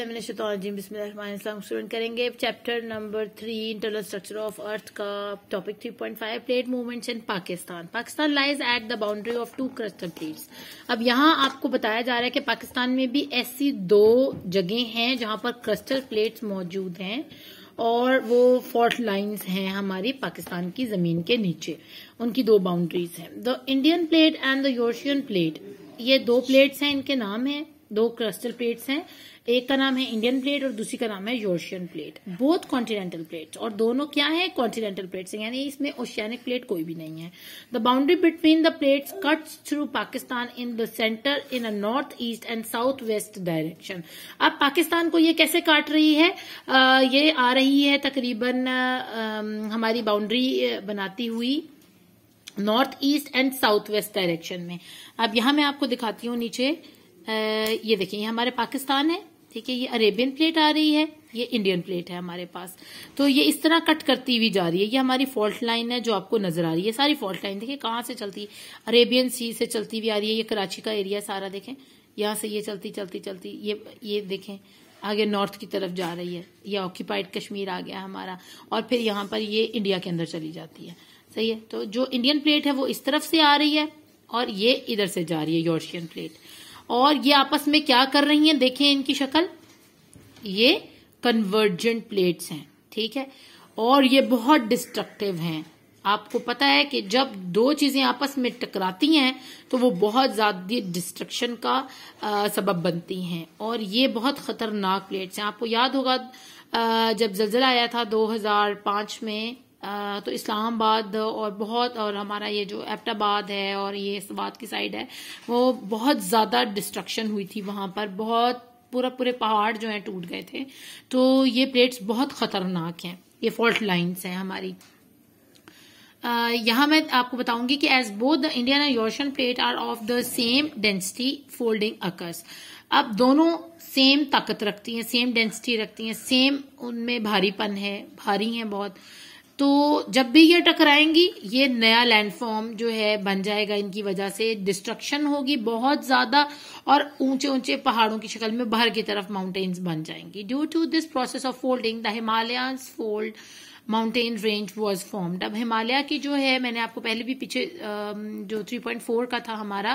student करेंगे chapter number three internal structure of earth का topic three point five plate movements in Pakistan Pakistan lies at the boundary of two crustal plates अब यहाँ आपको बताया जा रहा है कि पाकिस्तान में भी ऐसी दो जगह हैं जहां पर क्रस्टल प्लेट्स मौजूद हैं और वो फोर्ट लाइंस हैं हमारी पाकिस्तान की जमीन के नीचे उनकी दो बाउंड्रीज हैं the Indian plate and the Eurasian plate ये दो प्लेट्स हैं इनके नाम है दो क्रस्टल प्लेट्स हैं एक का नाम है इंडियन प्लेट और दूसरी का नाम है Eurasian plate both continental plates और दोनों क्या है कॉन्टिनेंटल प्लेट्स यानी इसमें ओशियानिक प्लेट कोई भी नहीं है the boundary between the plates cuts through Pakistan in the centre in a north east and south west direction अब पाकिस्तान को ये कैसे काट रही है आ, ये आ रही है तकरीबन हमारी बाउंड्री बनाती हुई north east and south west direction में अब यहां मैं आपको दिखाती हूँ नीचे ये देखिए ये हमारे पाकिस्तान है ठीक है ये अरेबियन प्लेट आ रही है ये इंडियन प्लेट है हमारे पास तो ये इस तरह कट करती हुई जा रही है ये हमारी फॉल्ट लाइन है जो आपको नजर आ रही है सारी फॉल्ट लाइन देखिए कहाँ से चलती है अरेबियन सी से चलती हुई आ रही है ये कराची का एरिया सारा देखें यहां से ये चलती चलती चलती ये ये देखें आगे नॉर्थ की तरफ जा रही है ये ऑक्यूपाइड कश्मीर आ गया हमारा और फिर यहां पर ये इंडिया के अंदर चली जाती है सही है तो जो इंडियन प्लेट है वो इस तरफ से आ रही है और ये इधर से जा रही है यूरोशियन प्लेट और ये आपस में क्या कर रही हैं देखें इनकी शक्ल ये कन्वर्जेंट प्लेट्स हैं ठीक है और ये बहुत डिस्ट्रक्टिव हैं आपको पता है कि जब दो चीजें आपस में टकराती हैं तो वो बहुत ज्यादा डिस्ट्रक्शन का आ, सबब बनती हैं और ये बहुत खतरनाक प्लेट्स हैं आपको याद होगा आ, जब जलजला आया था 2005 में तो इस्लामाबाद और बहुत और हमारा ये जो एपटाबाद है और ये सवाद की साइड है वो बहुत ज़्यादा डिस्ट्रक्शन हुई थी वहां पर बहुत पूरा पूरे पहाड़ जो है टूट गए थे तो ये प्लेट्स बहुत ख़तरनाक हैं ये फॉल्ट लाइन्स हैं हमारी यहां मैं आपको बताऊंगी कि as both the Indian and Eurasian plate are of the same density folding occurs अब दोनों सेम ताकत रखती हैं सेम डेंसिटी रखती हैं सेम उनमें भारीपन है भारी हैं बहुत तो जब भी ये टकराएंगी ये नया लैंडफॉर्म जो है बन जाएगा इनकी वजह से डिस्ट्रक्शन होगी बहुत ज्यादा और ऊंचे ऊंचे पहाड़ों की शक्ल में बाहर की तरफ माउंटेन्स बन जाएंगी due to this process of folding the Himalayas fold mountain range was formed अब हिमालय की जो है मैंने आपको पहले भी पीछे जो 3.4 का था हमारा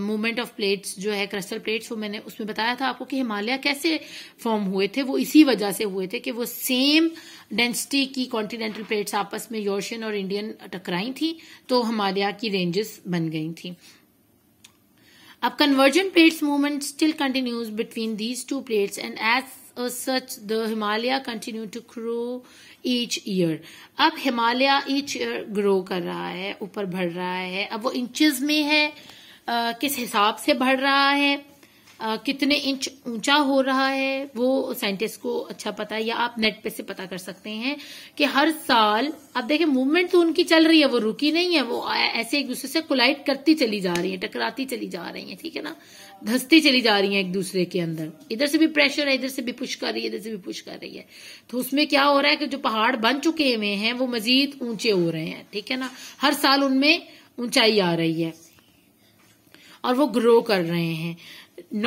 मूवमेंट ऑफ प्लेट्स जो है क्रस्टल प्लेट्स वो मैंने उसमें बताया था आपको कि हिमालय कैसे फॉर्म हुए थे वो इसी वजह से हुए थे कि वो सेम uh, डेंसिटी की कॉन्टिनेंटल प्लेट्स आपस में यूरोशियन और इंडियन टकराई थी तो हमारे यहाँ की रेंजेस बन गई थी अब convergence plates movement still continues between these two plates and as such the Himalaya continue to grow each year अब हिमालय ईच ईयर ग्रो कर रहा है ऊपर बढ़ रहा है अब वो इंचज में है आ, किस हिसाब से बढ़ रहा है आ, कितने इंच ऊंचा हो रहा है वो साइंटिस्ट को अच्छा पता है या आप नेट पे से पता कर सकते हैं कि हर साल आप देखें मूवमेंट तो उनकी चल रही है वो रुकी नहीं है वो ऐसे एक दूसरे से कोलाइट करती चली जा रही है टकराती चली जा रही है ठीक है ना धसती चली जा रही है एक दूसरे के अंदर इधर से भी प्रेशर है इधर से भी पुश कर रही है इधर से भी पुश कर रही है तो उसमें क्या हो रहा है कि जो पहाड़ बन चुके हुए हैं वो मजीद ऊंचे हो रहे हैं ठीक है ना हर साल उनमें ऊंचाई आ रही है और वो ग्रो कर रहे हैं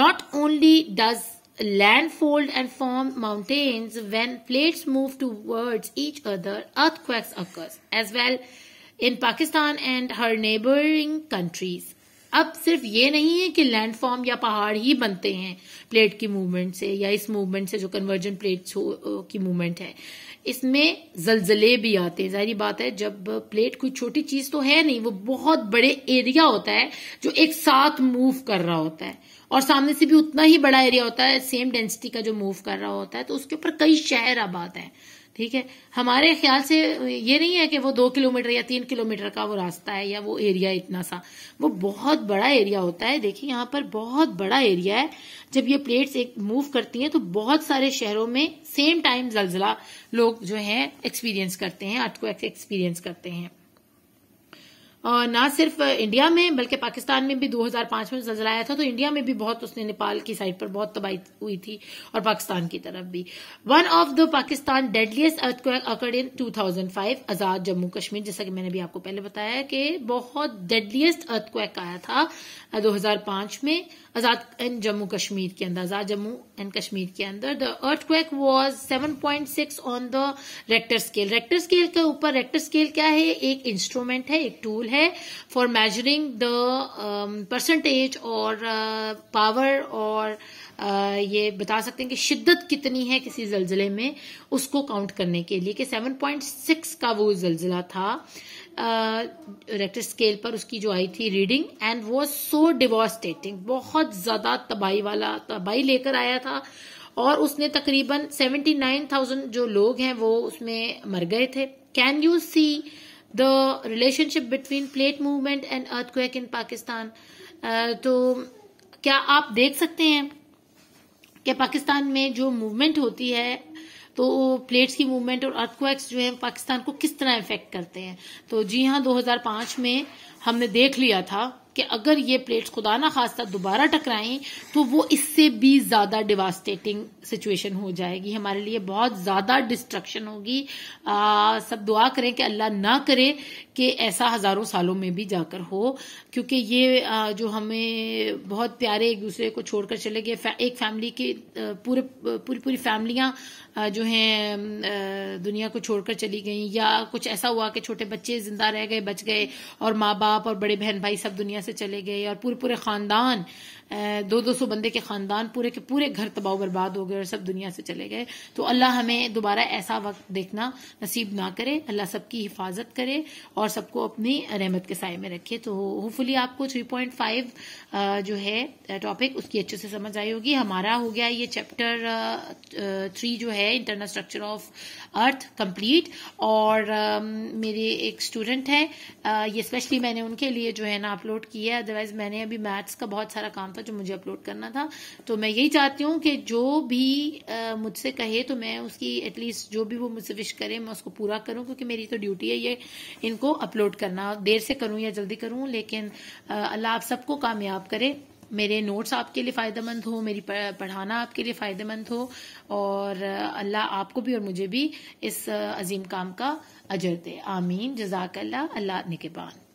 not only does land fold and form mountains when plates move toward each other earthquakes occurs as well in Pakistan and her neighbouring countries अब सिर्फ ये नहीं है कि लैंडफॉर्म या पहाड़ ही बनते हैं प्लेट की मूवमेंट से या इस मूवमेंट से जो कन्वर्जन प्लेट की मूवमेंट है इसमें जलजले भी आते हैं जाहिर बात है जब प्लेट कोई छोटी चीज तो है नहीं वो बहुत बड़े एरिया होता है जो एक साथ मूव कर रहा होता है और सामने से भी उतना ही बड़ा एरिया होता है सेम डेंसिटी का जो मूव कर रहा होता है तो उसके ऊपर कई शहर आबाद है ठीक है हमारे ख्याल से ये नहीं है कि वो दो किलोमीटर या तीन किलोमीटर का वो रास्ता है या वो एरिया इतना सा वो बहुत बड़ा एरिया होता है देखिए यहाँ पर बहुत बड़ा एरिया है जब ये प्लेट्स एक मूव करती हैं तो बहुत सारे शहरों में सेम टाइम जलजला लोग जो है एक्सपीरियंस करते हैं अर्थ को एक्सपीरियंस करते हैं न ना सिर्फ इंडिया में बल्कि पाकिस्तान में भी 2005 में जलजला आया था तो इंडिया में भी बहुत उसने नेपाल की साइड पर बहुत तबाही हुई थी और पाकिस्तान की तरफ भी one of the Pakistan deadliest quake occurred इन 2005 आजाद जम्मू कश्मीर जैसा कि मैंने भी आपको पहले बताया कि बहुत डेडलीस्ट अर्थक्वेक आया था दो में आजाद एंड जम्मू कश्मीर के अंदर आजाद जम्मू एंड कश्मीर के अंदर the earthquake was on the Richter scale Richter scale के ऊपर रेक्टर स्केल क्या है एक इंस्ट्रूमेंट है एक टूल है फॉर मेजरिंग द परसेंटेज और पावर uh, और uh, ये बता सकते हैं कि शिद्दत कितनी है किसी जलजिले में उसको काउंट करने के लिए कि 7.6 का वो जलजिला था रेक्टर uh, स्केल पर उसकी जो आई थी रीडिंग एंड वो सो डिवॉस्टेटिंग बहुत ज़्यादा तबाही वाला तबाही लेकर आया था और उसने तकरीबन 79,000 जो लोग हैं वो उसमें मर गए थे can you see the relationship between plate movement and earthquake in Pakistan तो क्या आप देख सकते हैं कि पाकिस्तान में जो मूवमेंट होती है तो प्लेट्स की मूवमेंट और अर्थक्वेक्स जो है पाकिस्तान को किस तरह इफेक्ट करते हैं तो जी हाँ 2005 में हमने देख लिया था कि अगर ये प्लेट्स खुदा ना खास्ता दोबारा टकराएं तो वो इससे भी ज्यादा डिवास्टेटिंग सिचुएशन हो जाएगी हमारे लिए बहुत ज्यादा डिस्ट्रक्शन होगी सब दुआ करें कि अल्लाह ना करे कि ऐसा हजारों सालों में भी जाकर हो क्योंकि ये आ, जो हमें बहुत प्यारे एक दूसरे को छोड़कर चले गए फै, एक फैमिली के पूरे पूरी पूरी फैमिलियां जो हैं दुनिया को छोड़कर चली गई या कुछ ऐसा हुआ कि छोटे बच्चे जिंदा रह गए बच गए और माँ बाप और बड़े बहन भाई सब दुनिया से से चले गए और पूरे पूरे ख़ानदान दो दो सौ बंदे के खानदान पूरे के पूरे घर तबाह बर्बाद हो गए और सब दुनिया से चले गए तो अल्लाह हमें दोबारा ऐसा वक्त देखना नसीब ना करे अल्लाह सबकी हिफाजत करे और सबको अपनी रहमत के साय में रखे तो होपफुली आपको थ्री पॉइंट फाइव जो है टॉपिक उसकी अच्छे से समझ आई होगी हमारा हो गया ये चैप्टर थ्री जो है internal structure of earth complete और मेरे एक स्टूडेंट हैं ये स्पेशली मैंने उनके लिए जो है ना अपलोड किया है अदरवाइज मैंने अभी मैथ्स का बहुत सारा काम तो था जो मुझे अपलोड करना था तो मैं यही चाहती हूँ कि जो भी मुझसे कहे तो मैं उसकी एटलीस्ट जो भी वो मुझसे विश करे मैं उसको पूरा करूँ क्योंकि मेरी तो ड्यूटी है ये इनको अपलोड करना देर से करूँ या जल्दी करूँ लेकिन अल्लाह आप सबको कामयाब करे मेरे नोट्स आपके लिए फ़ायदेमंद हो मेरी पढ़ाना आपके लिए फ़ायदेमंद हो और अल्लाह आपको भी और मुझे भी इस अजीम काम का अजर दे आमीन जजाकल्ला अल्लाह निकेबान